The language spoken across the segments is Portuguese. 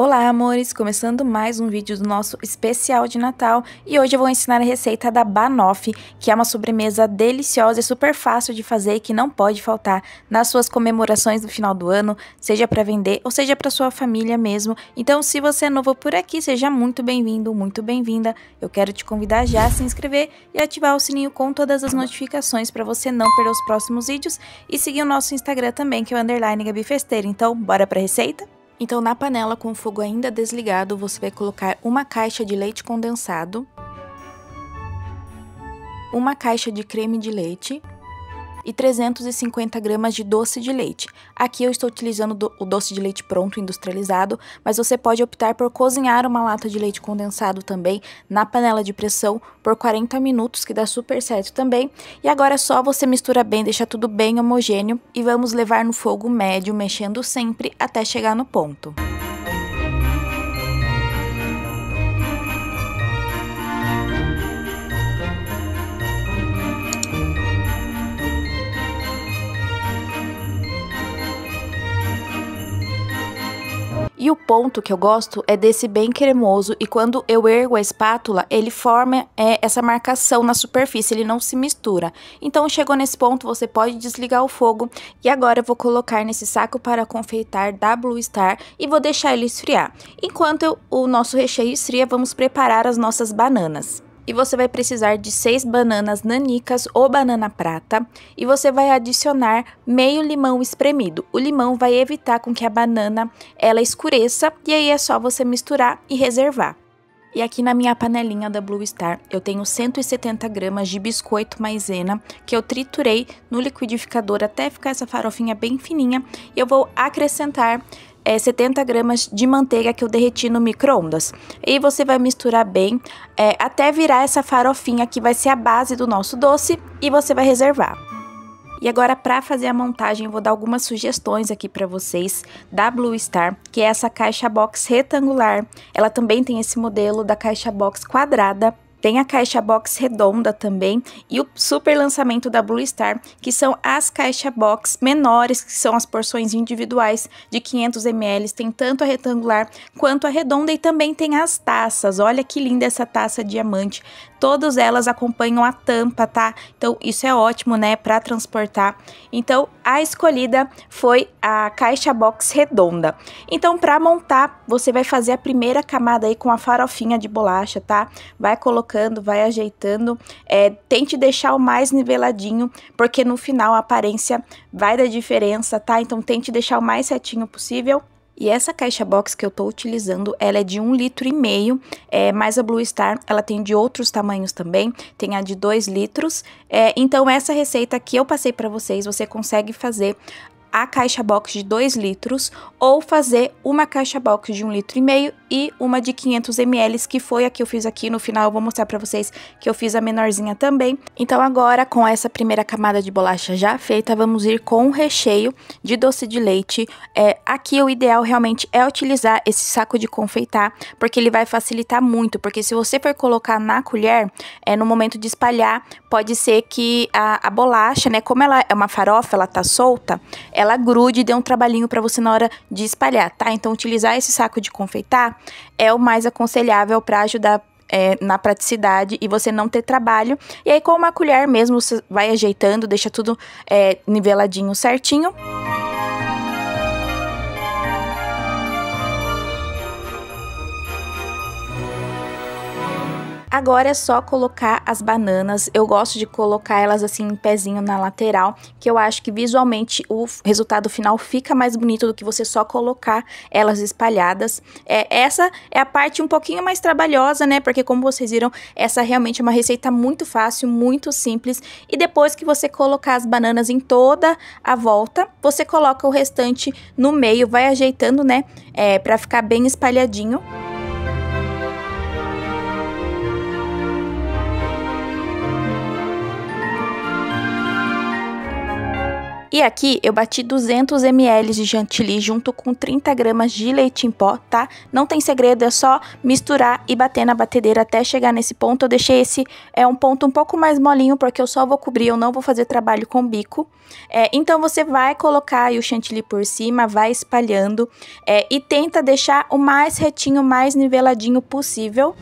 Olá amores, começando mais um vídeo do nosso especial de Natal e hoje eu vou ensinar a receita da banoffee, que é uma sobremesa deliciosa e super fácil de fazer e que não pode faltar nas suas comemorações do final do ano, seja para vender ou seja para sua família mesmo. Então se você é novo por aqui, seja muito bem-vindo, muito bem-vinda. Eu quero te convidar já a se inscrever e ativar o sininho com todas as notificações para você não perder os próximos vídeos e seguir o nosso Instagram também, que é o underline Gabi Festeira. Então bora para a receita? Então, na panela com o fogo ainda desligado, você vai colocar uma caixa de leite condensado, uma caixa de creme de leite, e 350 gramas de doce de leite. Aqui eu estou utilizando do, o doce de leite pronto, industrializado, mas você pode optar por cozinhar uma lata de leite condensado também na panela de pressão por 40 minutos, que dá super certo também. E agora é só você misturar bem, deixar tudo bem homogêneo e vamos levar no fogo médio, mexendo sempre até chegar no ponto. E o ponto que eu gosto é desse bem cremoso e quando eu ergo a espátula, ele forma é, essa marcação na superfície, ele não se mistura. Então chegou nesse ponto, você pode desligar o fogo e agora eu vou colocar nesse saco para confeitar da Blue Star e vou deixar ele esfriar. Enquanto eu, o nosso recheio esfria, vamos preparar as nossas bananas e você vai precisar de 6 bananas nanicas ou banana prata e você vai adicionar meio limão espremido. O limão vai evitar com que a banana ela escureça e aí é só você misturar e reservar. E aqui na minha panelinha da Blue Star eu tenho 170 gramas de biscoito maisena que eu triturei no liquidificador até ficar essa farofinha bem fininha e eu vou acrescentar é, 70 gramas de manteiga que eu derreti no micro-ondas. E você vai misturar bem é, até virar essa farofinha que vai ser a base do nosso doce e você vai reservar. E agora para fazer a montagem, vou dar algumas sugestões aqui para vocês da Blue Star, que é essa caixa box retangular. Ela também tem esse modelo da caixa box quadrada tem a caixa box redonda também e o super lançamento da Blue Star, que são as caixa box menores, que são as porções individuais de 500 ml. Tem tanto a retangular quanto a redonda e também tem as taças. Olha que linda essa taça diamante. Todas elas acompanham a tampa, tá? Então isso é ótimo, né, para transportar. Então a escolhida foi a caixa box redonda. Então para montar, você vai fazer a primeira camada aí com a farofinha de bolacha, tá? Vai colocar colocando, vai ajeitando, é, tente deixar o mais niveladinho, porque no final a aparência vai dar diferença, tá? Então tente deixar o mais certinho possível. E essa caixa box que eu tô utilizando, ela é de um litro e meio, é, mas a Blue Star, ela tem de outros tamanhos também, tem a de 2 litros. É, então, essa receita que eu passei para vocês, você consegue fazer a caixa box de 2 litros ou fazer uma caixa box de 1,5 um litro e meio e uma de 500 ml, que foi a que eu fiz aqui no final, eu vou mostrar para vocês que eu fiz a menorzinha também. Então agora, com essa primeira camada de bolacha já feita, vamos ir com o recheio de doce de leite. É, aqui o ideal realmente é utilizar esse saco de confeitar, porque ele vai facilitar muito, porque se você for colocar na colher, é, no momento de espalhar, pode ser que a, a bolacha, né, como ela é uma farofa, ela tá solta, ela grude e dê um trabalhinho para você na hora de espalhar, tá? Então, utilizar esse saco de confeitar é o mais aconselhável para ajudar é, na praticidade e você não ter trabalho. E aí, com uma colher mesmo, você vai ajeitando, deixa tudo é, niveladinho certinho. Agora é só colocar as bananas. Eu gosto de colocar elas assim em pezinho na lateral, que eu acho que visualmente o resultado final fica mais bonito do que você só colocar elas espalhadas. É, essa é a parte um pouquinho mais trabalhosa, né? Porque como vocês viram, essa realmente é uma receita muito fácil, muito simples. E depois que você colocar as bananas em toda a volta, você coloca o restante no meio, vai ajeitando, né? É, para ficar bem espalhadinho. E aqui eu bati 200 ml de chantilly junto com 30 gramas de leite em pó, tá? Não tem segredo, é só misturar e bater na batedeira até chegar nesse ponto. Eu deixei esse é um ponto um pouco mais molinho porque eu só vou cobrir, eu não vou fazer trabalho com bico. É, então você vai colocar o chantilly por cima, vai espalhando é, e tenta deixar o mais retinho, mais niveladinho possível.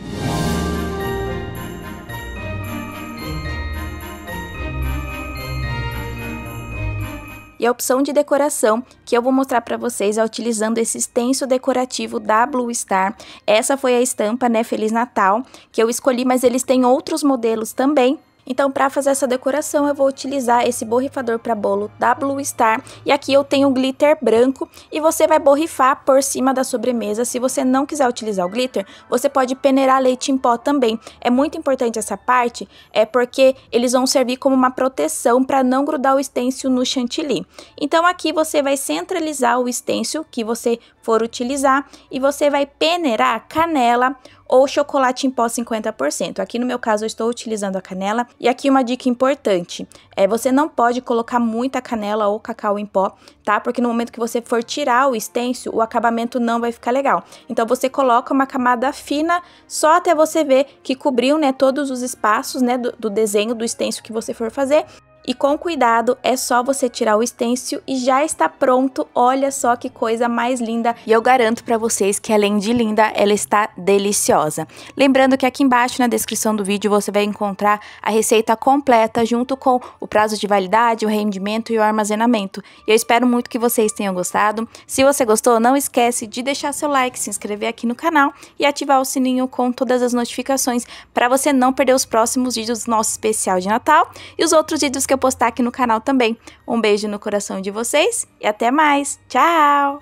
E a opção de decoração que eu vou mostrar para vocês é utilizando esse extenso decorativo da Blue Star. Essa foi a estampa, né, Feliz Natal, que eu escolhi, mas eles têm outros modelos também, então para fazer essa decoração eu vou utilizar esse borrifador para bolo da Blue Star e aqui eu tenho glitter branco e você vai borrifar por cima da sobremesa. Se você não quiser utilizar o glitter, você pode peneirar leite em pó também. É muito importante essa parte, é porque eles vão servir como uma proteção para não grudar o estêncil no chantilly. Então aqui você vai centralizar o estêncil que você for utilizar e você vai peneirar canela, ou chocolate em pó 50%. Aqui no meu caso eu estou utilizando a canela. E aqui uma dica importante, é você não pode colocar muita canela ou cacau em pó, tá? Porque no momento que você for tirar o estêncil o acabamento não vai ficar legal. Então você coloca uma camada fina só até você ver que cobriu, né, todos os espaços, né, do, do desenho do estêncil que você for fazer e com cuidado, é só você tirar o estêncil e já está pronto. Olha só que coisa mais linda. E eu garanto para vocês que além de linda, ela está deliciosa. Lembrando que aqui embaixo na descrição do vídeo você vai encontrar a receita completa junto com o prazo de validade, o rendimento e o armazenamento. E eu espero muito que vocês tenham gostado. Se você gostou, não esquece de deixar seu like, se inscrever aqui no canal e ativar o sininho com todas as notificações para você não perder os próximos vídeos do nosso especial de Natal e os outros vídeos que eu eu postar aqui no canal também. Um beijo no coração de vocês e até mais. Tchau!